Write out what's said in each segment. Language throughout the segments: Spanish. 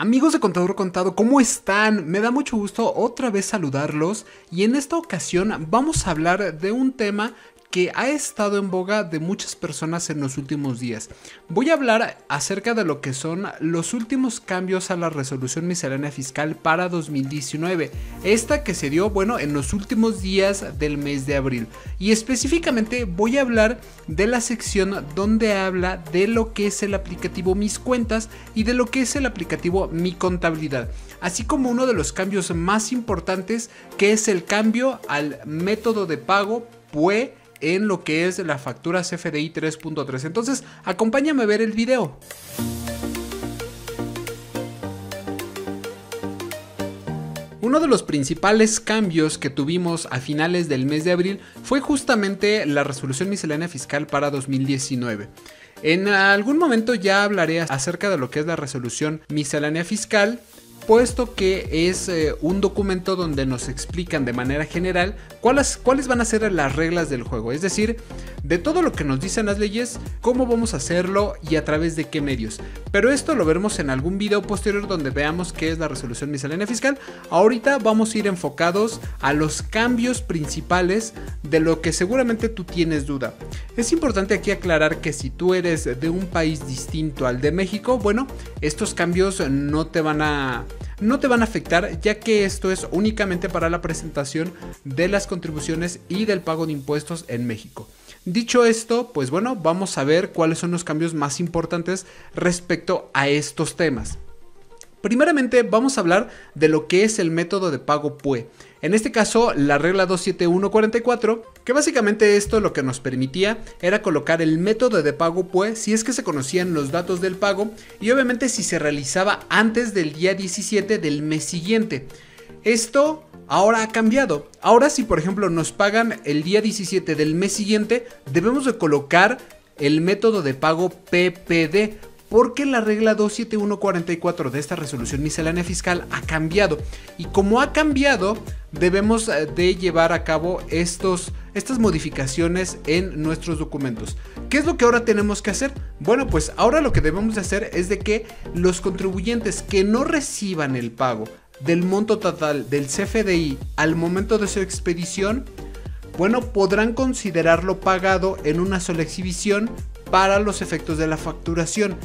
Amigos de Contador Contado, ¿cómo están? Me da mucho gusto otra vez saludarlos y en esta ocasión vamos a hablar de un tema que ha estado en boga de muchas personas en los últimos días. Voy a hablar acerca de lo que son los últimos cambios a la resolución miscelánea fiscal para 2019, esta que se dio, bueno, en los últimos días del mes de abril. Y específicamente voy a hablar de la sección donde habla de lo que es el aplicativo Mis Cuentas y de lo que es el aplicativo Mi Contabilidad, así como uno de los cambios más importantes que es el cambio al método de pago PUE en lo que es la factura CFDI 3.3. Entonces, acompáñame a ver el video. Uno de los principales cambios que tuvimos a finales del mes de abril fue justamente la resolución miscelánea fiscal para 2019. En algún momento ya hablaré acerca de lo que es la resolución miscelánea fiscal, puesto que es eh, un documento donde nos explican de manera general cuáles, cuáles van a ser las reglas del juego. Es decir, de todo lo que nos dicen las leyes, cómo vamos a hacerlo y a través de qué medios. Pero esto lo veremos en algún video posterior donde veamos qué es la resolución miscelánea fiscal. Ahorita vamos a ir enfocados a los cambios principales de lo que seguramente tú tienes duda. Es importante aquí aclarar que si tú eres de un país distinto al de México, bueno, estos cambios no te van a no te van a afectar ya que esto es únicamente para la presentación de las contribuciones y del pago de impuestos en México. Dicho esto, pues bueno, vamos a ver cuáles son los cambios más importantes respecto a estos temas. Primeramente vamos a hablar de lo que es el método de pago PUE. En este caso, la regla 27144 que básicamente esto lo que nos permitía era colocar el método de pago pues si es que se conocían los datos del pago y obviamente si se realizaba antes del día 17 del mes siguiente. Esto ahora ha cambiado. Ahora si por ejemplo nos pagan el día 17 del mes siguiente, debemos de colocar el método de pago PPD porque la regla 27144 de esta resolución miscelánea fiscal ha cambiado. Y como ha cambiado, debemos eh, de llevar a cabo estos, estas modificaciones en nuestros documentos. ¿Qué es lo que ahora tenemos que hacer? Bueno, pues ahora lo que debemos de hacer es de que los contribuyentes que no reciban el pago del monto total del CFDI al momento de su expedición, bueno, podrán considerarlo pagado en una sola exhibición para los efectos de la facturación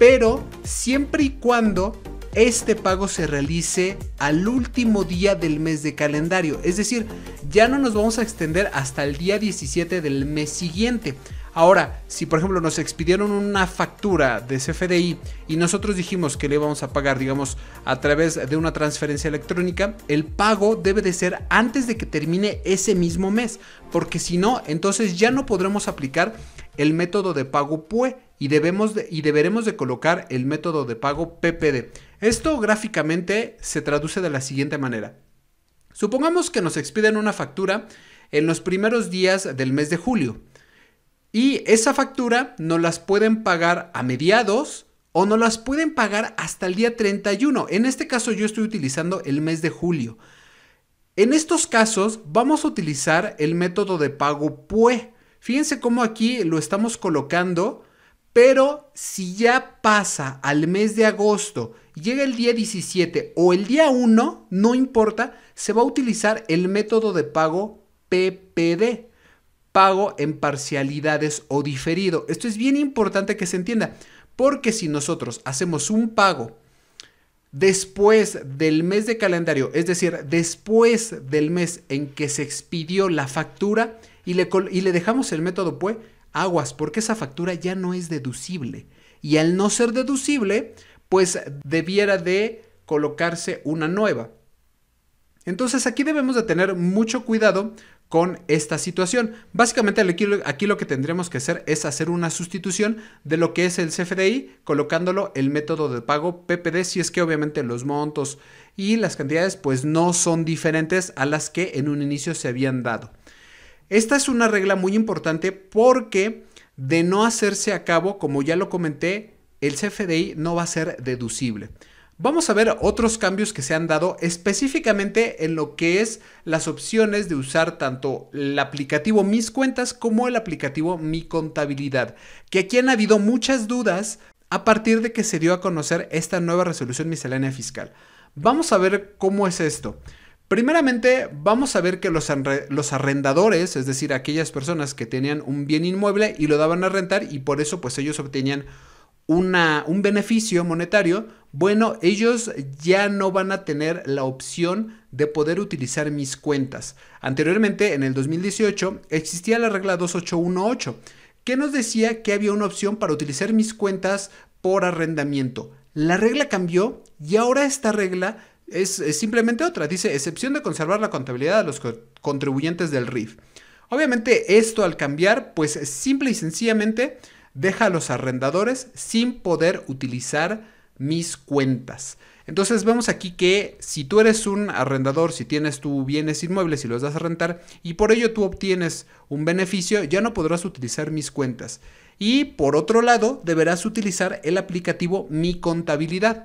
pero siempre y cuando este pago se realice al último día del mes de calendario. Es decir, ya no nos vamos a extender hasta el día 17 del mes siguiente. Ahora, si por ejemplo nos expidieron una factura de CFDI y nosotros dijimos que le íbamos a pagar, digamos, a través de una transferencia electrónica, el pago debe de ser antes de que termine ese mismo mes, porque si no, entonces ya no podremos aplicar el método de pago PUE y, debemos y deberemos de colocar el método de pago PPD. Esto gráficamente se traduce de la siguiente manera. Supongamos que nos expiden una factura en los primeros días del mes de julio. Y esa factura no las pueden pagar a mediados o no las pueden pagar hasta el día 31. En este caso yo estoy utilizando el mes de julio. En estos casos vamos a utilizar el método de pago PUE. Fíjense cómo aquí lo estamos colocando, pero si ya pasa al mes de agosto, llega el día 17 o el día 1, no importa, se va a utilizar el método de pago PPD pago en parcialidades o diferido. Esto es bien importante que se entienda, porque si nosotros hacemos un pago después del mes de calendario, es decir, después del mes en que se expidió la factura y le, dejamos el método pues aguas, porque esa factura ya no es deducible. Y al no ser deducible, pues debiera de colocarse una nueva. Entonces aquí debemos de tener mucho cuidado con esta situación. Básicamente aquí, lo que tendremos que hacer es hacer una sustitución de lo que es el CFDI colocándolo el método de pago PPD si es que obviamente los montos y las cantidades pues no son diferentes a las que en un inicio se habían dado. Esta es una regla muy importante porque de no hacerse a cabo, como ya lo comenté, el CFDI no va a ser deducible. Vamos a ver otros cambios que se han dado específicamente en lo que es las opciones de usar tanto el aplicativo Mis Cuentas como el aplicativo Mi Contabilidad, que aquí han habido muchas dudas a partir de que se dio a conocer esta nueva resolución miscelánea fiscal. Vamos a ver cómo es esto. Primeramente, vamos a ver que los, los, arrendadores, es decir, aquellas personas que tenían un bien inmueble y lo daban a rentar y por eso pues ellos obtenían un beneficio monetario, bueno, ellos ya no van a tener la opción de poder utilizar mis cuentas. Anteriormente, en el 2018, existía la regla 2818, que nos decía que había una opción para utilizar mis cuentas por arrendamiento. La regla cambió y ahora esta regla es, simplemente otra. Dice, excepción de conservar la contabilidad de los contribuyentes del RIF. Obviamente esto al cambiar, pues simple y sencillamente deja a los arrendadores sin poder utilizar mis cuentas. Entonces vemos aquí que si tú eres un arrendador, si tienes tus bienes inmuebles y los das a rentar y por ello tú obtienes un beneficio, ya no podrás utilizar mis cuentas. Y por otro lado, deberás utilizar el aplicativo Mi Contabilidad.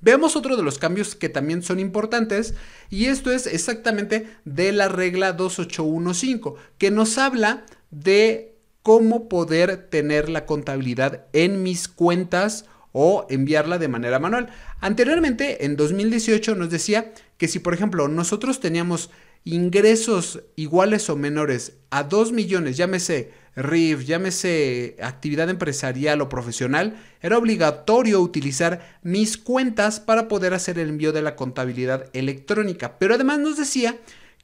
Veamos otro de los cambios que también son importantes y esto es exactamente de la regla 2815 que nos habla de cómo poder tener la contabilidad en mis cuentas o enviarla de manera manual. Anteriormente, en 2018, nos decía que si, por ejemplo, nosotros teníamos ingresos iguales o menores a 2 millones, llámese RIF, llámese actividad empresarial o profesional, era obligatorio utilizar mis cuentas para poder hacer el envío de la contabilidad electrónica. Pero además nos decía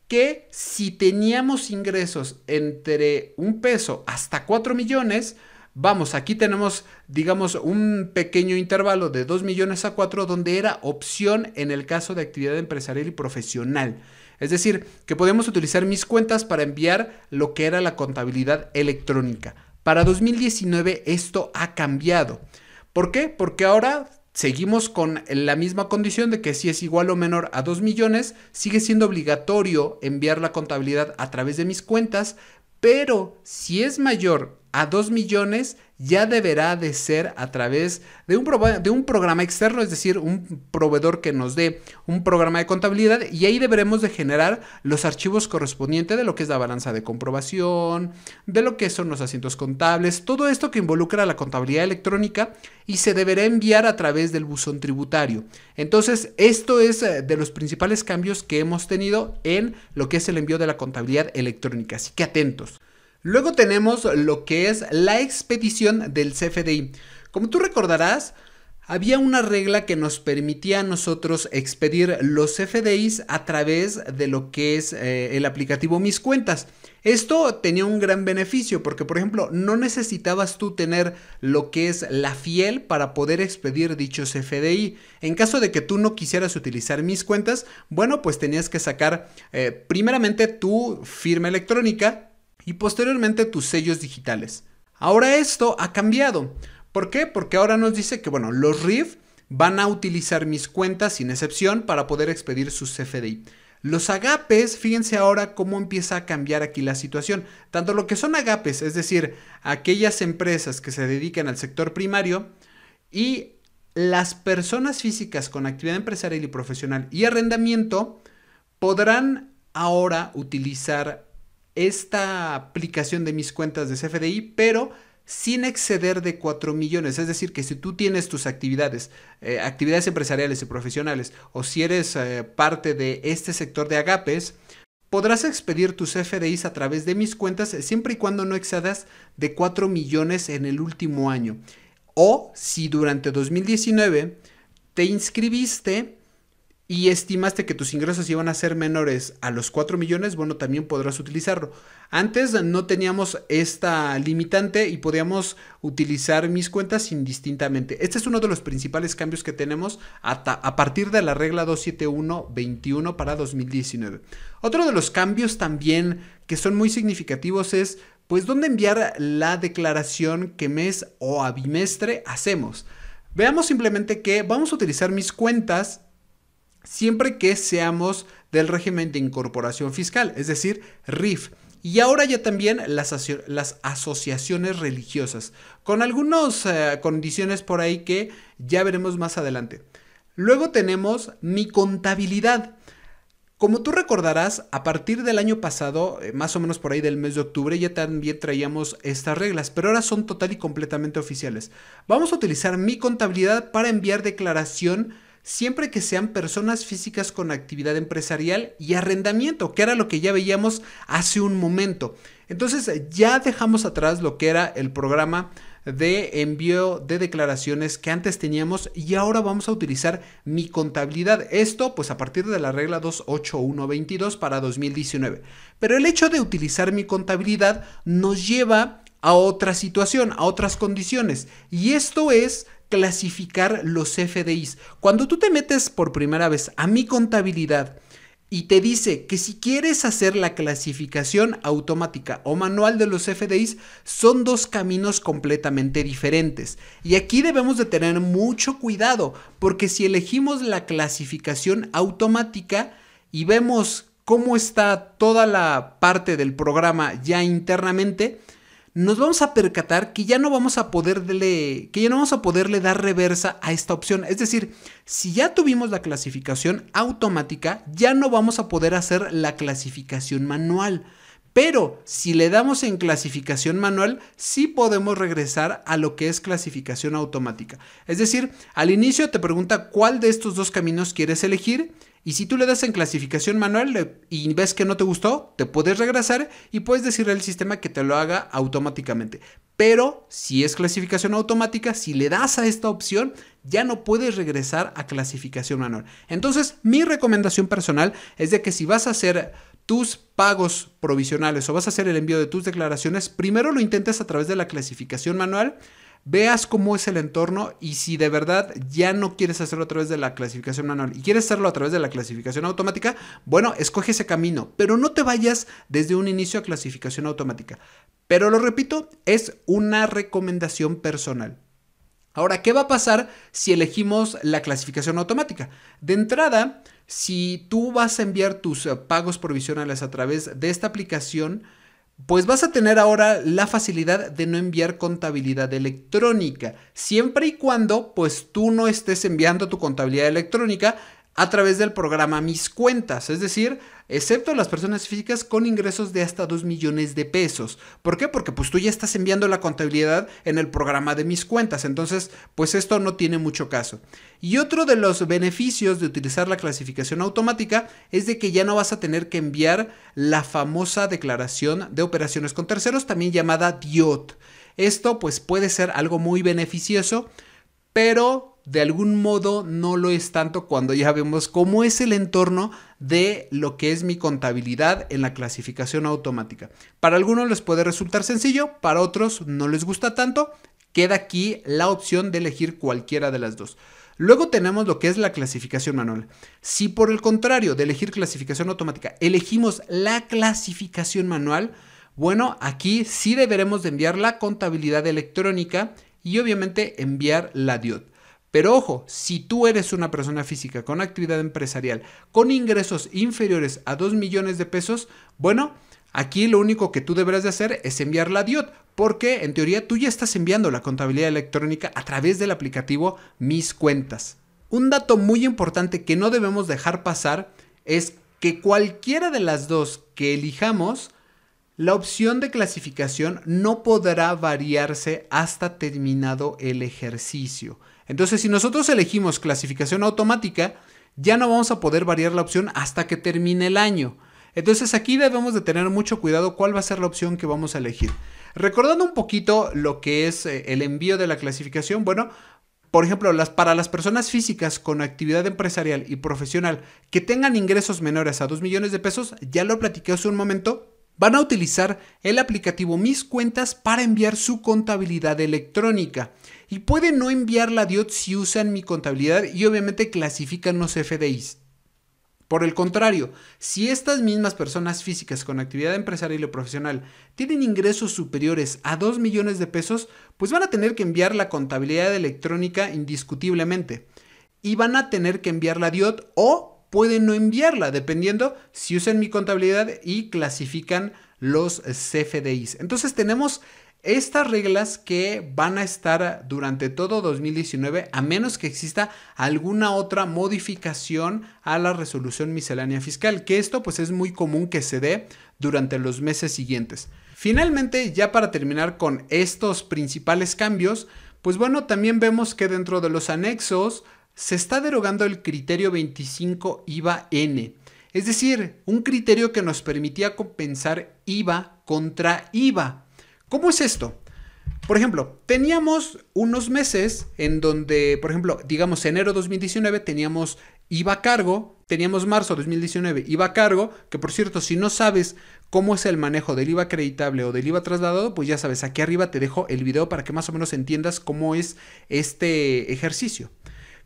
que si teníamos ingresos entre un peso hasta 4 millones, vamos, aquí tenemos, digamos, un pequeño intervalo de 2 millones a 4 donde era opción en el caso de actividad empresarial y profesional. Es decir, que podemos utilizar mis cuentas para enviar lo que era la contabilidad electrónica. Para 2019 esto ha cambiado. ¿Por qué? Porque ahora seguimos con la misma condición de que si es igual o menor a 2 millones, sigue siendo obligatorio enviar la contabilidad a través de mis cuentas, pero si es mayor a 2 millones ya deberá de ser a través de un, de un, programa externo, es decir, un proveedor que nos dé un programa de contabilidad y ahí deberemos de generar los archivos correspondientes de lo que es la balanza de comprobación, de lo que son los asientos contables, todo esto que involucra la contabilidad electrónica y se deberá enviar a través del buzón tributario. Entonces, esto es eh, de los principales cambios que hemos tenido en lo que es el envío de la contabilidad electrónica, así que atentos. Luego tenemos lo que es la expedición del CFDI. Como tú recordarás, había una regla que nos permitía a nosotros expedir los CFDIs a través de lo que es eh, el aplicativo Mis Cuentas. Esto tenía un gran beneficio porque, por ejemplo, no necesitabas tú tener lo que es la fiel para poder expedir dichos CFDI. En caso de que tú no quisieras utilizar mis cuentas, bueno, pues tenías que sacar eh, primeramente tu firma electrónica y posteriormente tus sellos digitales. Ahora esto ha cambiado. ¿Por qué? Porque ahora nos dice que, bueno, los RIF van a utilizar mis cuentas sin excepción para poder expedir sus CFDI. Los agapes, fíjense ahora cómo empieza a cambiar aquí la situación. Tanto lo que son agapes, es decir, aquellas empresas que se dedican al sector primario y las personas físicas con actividad empresarial y profesional y arrendamiento podrán ahora utilizar esta aplicación de mis cuentas de CFDI, pero sin exceder de 4 millones. Es decir, que si tú tienes tus actividades, eh, actividades empresariales y profesionales, o si eres eh, parte de este sector de agapes, podrás expedir tus FDIs a través de mis cuentas siempre y cuando no excedas de 4 millones en el último año. O si durante 2019 te inscribiste y estimaste que tus ingresos iban a ser menores a los 4 millones, bueno, también podrás utilizarlo. Antes no teníamos esta limitante y podíamos utilizar mis cuentas indistintamente. Este es uno de los principales cambios que tenemos a partir de la regla 271 para 2019. Otro de los cambios también que son muy significativos es, pues, dónde enviar la declaración que mes o a bimestre hacemos. Veamos simplemente que vamos a utilizar mis cuentas siempre que seamos del régimen de incorporación fiscal, es decir, RIF. Y ahora ya también las, las asociaciones religiosas, con algunas eh, condiciones por ahí que ya veremos más adelante. Luego tenemos mi contabilidad. Como tú recordarás, a partir del año pasado, eh, más o menos por ahí del mes de octubre, ya también traíamos estas reglas, pero ahora son total y completamente oficiales. Vamos a utilizar mi contabilidad para enviar declaración siempre que sean personas físicas con actividad empresarial y arrendamiento, que era lo que ya veíamos hace un momento. Entonces ya dejamos atrás lo que era el programa de envío de declaraciones que antes teníamos y ahora vamos a utilizar mi contabilidad. Esto pues a partir de la regla 28122 para 2019. Pero el hecho de utilizar mi contabilidad nos lleva a otra situación, a otras condiciones. Y esto es clasificar los FDIs. Cuando tú te metes por primera vez a mi contabilidad y te dice que si quieres hacer la clasificación automática o manual de los FDIs, son dos caminos completamente diferentes. Y aquí debemos de tener mucho cuidado, porque si elegimos la clasificación automática y vemos cómo está toda la parte del programa ya internamente, nos vamos a percatar que ya no vamos a poderle, que ya no vamos a poderle dar reversa a esta opción. Es decir, si ya tuvimos la clasificación automática, ya no vamos a poder hacer la clasificación manual. Pero si le damos en clasificación manual, sí podemos regresar a lo que es clasificación automática. Es decir, al inicio te pregunta cuál de estos dos caminos quieres elegir y si tú le das en clasificación manual eh, y ves que no te gustó, te puedes regresar y puedes decirle al sistema que te lo haga automáticamente. Pero si es clasificación automática, si le das a esta opción, ya no puedes regresar a clasificación manual. Entonces, mi recomendación personal es de que si vas a hacer tus pagos provisionales o vas a hacer el envío de tus declaraciones, primero lo intentes a través de la clasificación manual veas cómo es el entorno y si de verdad ya no quieres hacerlo a través de la clasificación manual y quieres hacerlo a través de la clasificación automática, bueno, escoge ese camino, pero no te vayas desde un inicio a clasificación automática. Pero lo repito, es una recomendación personal. Ahora, ¿qué va a pasar si elegimos la clasificación automática? De entrada, si tú vas a enviar tus eh, pagos provisionales a través de esta aplicación, pues vas a tener ahora la facilidad de no enviar contabilidad electrónica, siempre y cuando pues tú no estés enviando tu contabilidad electrónica a través del programa Mis Cuentas, es decir, excepto las personas físicas con ingresos de hasta 2 millones de pesos. ¿Por qué? Porque pues tú ya estás enviando la contabilidad en el programa de Mis Cuentas, entonces pues esto no tiene mucho caso. Y otro de los beneficios de utilizar la clasificación automática es de que ya no vas a tener que enviar la famosa declaración de operaciones con terceros, también llamada DIOT. Esto pues puede ser algo muy beneficioso, pero de algún modo no lo es tanto cuando ya vemos cómo es el entorno de lo que es mi contabilidad en la clasificación automática. Para algunos les puede resultar sencillo, para otros no les gusta tanto. Queda aquí la opción de elegir cualquiera de las dos. Luego tenemos lo que es la clasificación manual. Si por el contrario de elegir clasificación automática, elegimos la clasificación manual, bueno, aquí sí deberemos de enviar la contabilidad electrónica y obviamente enviar la DIOD. Pero ojo, si tú eres una persona física con actividad empresarial con ingresos inferiores a 2 millones de pesos, bueno, Aquí lo único que tú deberás de hacer es enviar la DIOT, porque en teoría tú ya estás enviando la contabilidad electrónica a través del aplicativo Mis Cuentas. Un dato muy importante que no debemos dejar pasar es que cualquiera de las dos que elijamos, la opción de clasificación no podrá variarse hasta terminado el ejercicio. Entonces, si nosotros elegimos clasificación automática, ya no vamos a poder variar la opción hasta que termine el año. Entonces aquí debemos de tener mucho cuidado cuál va a ser la opción que vamos a elegir. Recordando un poquito lo que es eh, el envío de la clasificación, bueno, por ejemplo, las, para las personas físicas con actividad empresarial y profesional que tengan ingresos menores a 2 millones de pesos, ya lo platiqué hace un momento, van a utilizar el aplicativo Mis Cuentas para enviar su contabilidad electrónica. Y pueden no enviar la DIOT si usan mi contabilidad y obviamente clasifican los FDIs. Por el contrario, si estas mismas personas físicas con actividad empresarial o profesional tienen ingresos superiores a 2 millones de pesos, pues van a tener que enviar la contabilidad electrónica indiscutiblemente. Y van a tener que enviar la DIOT o pueden no enviarla, dependiendo si usan mi contabilidad y clasifican los CFDIs. Entonces tenemos estas reglas que van a estar durante todo 2019 a menos que exista alguna otra modificación a la resolución miscelánea fiscal, que esto pues es muy común que se dé durante los meses siguientes. Finalmente, ya para terminar con estos principales cambios, pues bueno, también vemos que dentro de los anexos se está derogando el criterio 25 IVA-N, es decir, un criterio que nos permitía compensar IVA contra IVA. ¿Cómo es esto? Por ejemplo, teníamos unos meses en donde, por ejemplo, digamos enero 2019 teníamos IVA cargo, teníamos marzo 2019 IVA cargo, que por cierto, si no sabes cómo es el manejo del IVA acreditable o del IVA trasladado, pues ya sabes, aquí arriba te dejo el video para que más o menos entiendas cómo es este ejercicio.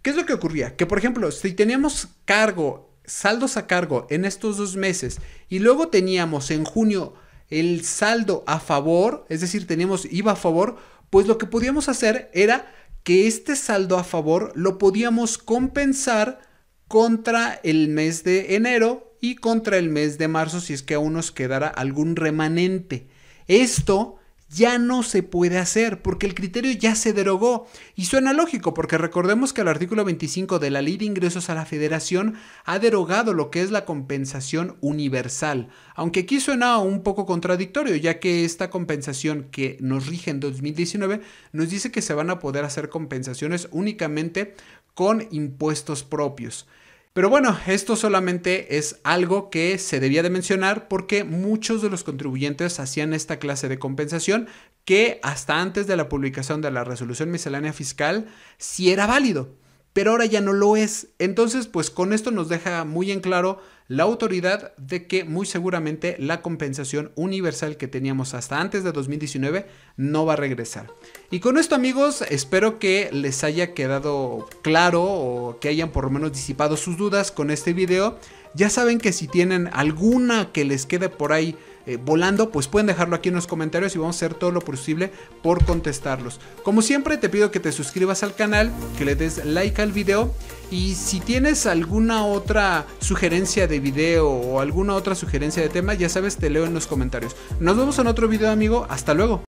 ¿Qué es lo que ocurría? Que por ejemplo, si teníamos cargo, saldos a cargo en estos dos meses y luego teníamos en junio el saldo a favor, es decir, teníamos IVA a favor, pues lo que podíamos hacer era que este saldo a favor lo podíamos compensar contra el mes de enero y contra el mes de marzo si es que aún nos quedara algún remanente. Esto ya no se puede hacer porque el criterio ya se derogó. Y suena lógico porque recordemos que el artículo 25 de la Ley de Ingresos a la Federación ha derogado lo que es la compensación universal. Aunque aquí suena un poco contradictorio ya que esta compensación que nos rige en 2019 nos dice que se van a poder hacer compensaciones únicamente con impuestos propios. Pero bueno, esto solamente es algo que se debía de mencionar porque muchos de los contribuyentes hacían esta clase de compensación que hasta antes de la publicación de la resolución miscelánea fiscal sí era válido pero ahora ya no lo es. Entonces, pues con esto nos deja muy en claro la autoridad de que muy seguramente la compensación universal que teníamos hasta antes de 2019 no va a regresar. Y con esto amigos, espero que les haya quedado claro o que hayan por lo menos disipado sus dudas con este video. Ya saben que si tienen alguna que les quede por ahí eh, volando, pues pueden dejarlo aquí en los comentarios y vamos a hacer todo lo posible por contestarlos. Como siempre te pido que te suscribas al canal, que le des like al video y si tienes alguna otra sugerencia de video o alguna otra sugerencia de tema, ya sabes, te leo en los comentarios. Nos vemos en otro video amigo, hasta luego.